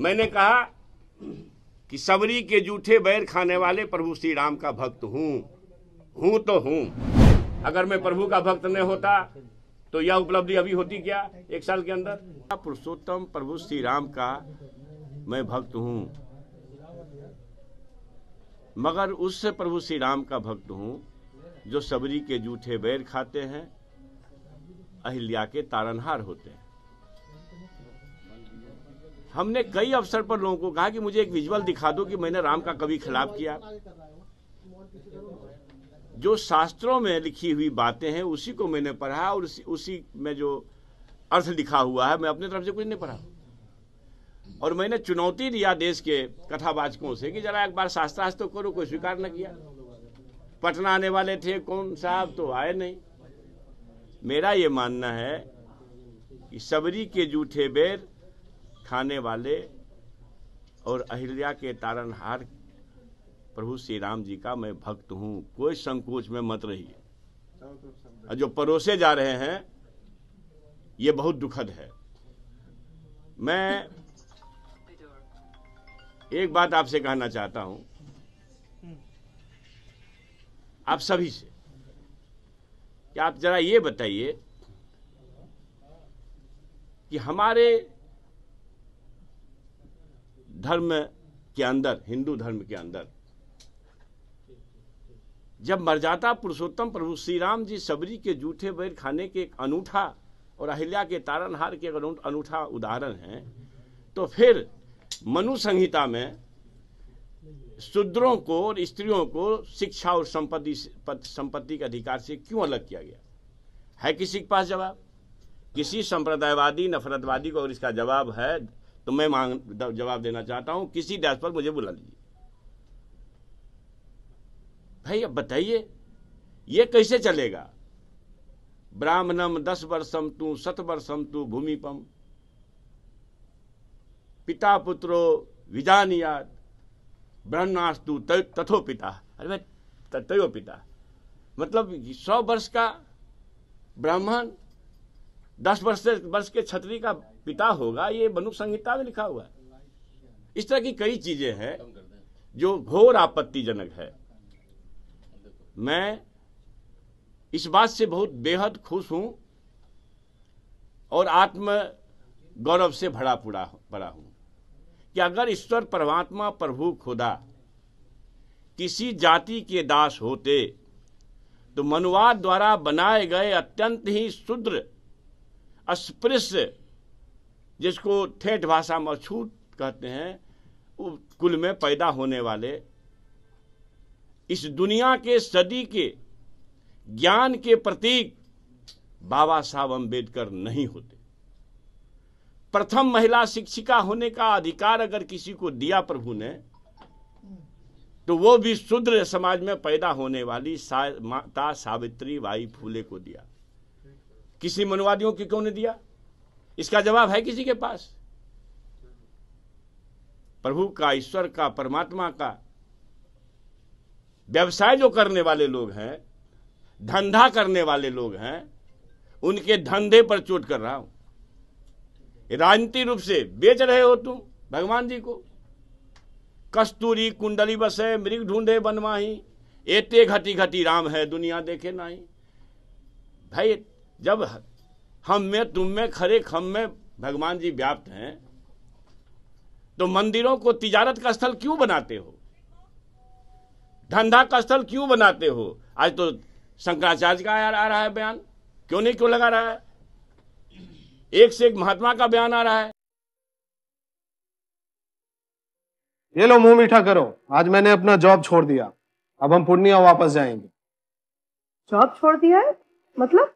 मैंने कहा कि सबरी के जूठे बैर खाने वाले प्रभु श्री राम का भक्त हूँ हूँ तो हूँ अगर मैं प्रभु का भक्त नहीं होता तो यह उपलब्धि अभी होती क्या एक साल के अंदर पुरुषोत्तम प्रभु श्री राम का मैं भक्त हूँ मगर उससे प्रभु श्री राम का भक्त हूँ जो सबरी के जूठे बैर खाते हैं अहिल्या के तारनहार होते हैं हमने कई अवसर पर लोगों को कहा कि मुझे एक विजुअल दिखा दो कि मैंने राम का कभी खिलाफ किया जो शास्त्रों में लिखी हुई बातें हैं उसी को मैंने पढ़ा और उसी, उसी में जो अर्थ लिखा हुआ है मैं अपने तरफ से कुछ नहीं पढ़ा और मैंने चुनौती दिया देश के कथावाचकों से कि जरा एक बार शास्त्रास्त्र तो करो कोई स्वीकार न किया पटना आने वाले थे कौन साहब तो आए नहीं मेरा ये मानना है कि सबरी के जूठे बेर खाने वाले और अहिल्या के तारणहार प्रभु श्री राम जी का मैं भक्त हूँ कोई संकोच में मत रहिए जो परोसे जा रहे हैं ये बहुत दुखद है मैं एक बात आपसे कहना चाहता हूं आप सभी से कि आप जरा ये बताइए कि हमारे धर्म के अंदर हिंदू धर्म के अंदर जब मर्जाता पुरुषोत्तम प्रभु श्री राम जी सबरी के जूठे बैर खाने के एक अनूठा और अहिल्या के तारनहार के अनूठा उदाहरण है तो फिर मनु संहिता में शूद्रों को और स्त्रियों को शिक्षा और संपत्ति संपत्ति के अधिकार से क्यों अलग किया गया है किसी के पास जवाब किसी संप्रदायवादी नफरतवादी को अगर इसका जवाब है तो मैं मांग जवाब देना चाहता हूं किसी डैश पर मुझे बुला लीजिए भाई अब बताइए ये कैसे चलेगा ब्राह्मणम दस वर्षम तू सत वर्षम तू भूमिपम पिता पुत्रो याद ब्रह्मास्तु तथो पिता अरे भाई तयो पिता मतलब सौ वर्ष का ब्राह्मण दस वर्ष वर्ष के छत्री का पिता होगा ये मनु संहिता में लिखा हुआ है इस तरह की कई चीजें हैं जो घोर आपत्तिजनक है मैं इस बात से बहुत बेहद खुश हूं और आत्म गौरव से भरा पूरा पड़ा हूं कि अगर ईश्वर परमात्मा प्रभु खुदा किसी जाति के दास होते तो मनुवाद द्वारा बनाए गए अत्यंत ही शुद्र अस्पृश्य जिसको ठेठ भाषा में छूत कहते हैं कुल में पैदा होने वाले इस दुनिया के सदी के ज्ञान के प्रतीक बाबा साहब अम्बेडकर नहीं होते प्रथम महिला शिक्षिका होने का अधिकार अगर किसी को दिया प्रभु ने तो वो भी शुद्र समाज में पैदा होने वाली सा, माता सावित्री बाई फूले को दिया किसी मनुवादियों को क्यों नहीं दिया इसका जवाब है किसी के पास प्रभु का ईश्वर का परमात्मा का व्यवसाय जो करने वाले लोग हैं धंधा करने वाले लोग हैं उनके धंधे पर चोट कर रहा हूं राजनीति रूप से बेच रहे हो तुम भगवान जी को कस्तूरी कुंडली बसे मृग ढूंढे बनवाही एते घटी घटी राम है दुनिया देखे नाही भाई जब हम में तुम में खरे खम में भगवान जी व्याप्त हैं तो मंदिरों को तिजारत का स्थल क्यों बनाते हो धंधा का स्थल क्यों बनाते हो आज तो शंकराचार्य का आ रहा है बयान क्यों नहीं क्यों लगा रहा है एक से एक महात्मा का बयान आ रहा है ये लो मुंह मीठा करो आज मैंने अपना जॉब छोड़ दिया अब हम पूर्णिया वापस जाएंगे जॉब छोड़ दिया है मतलब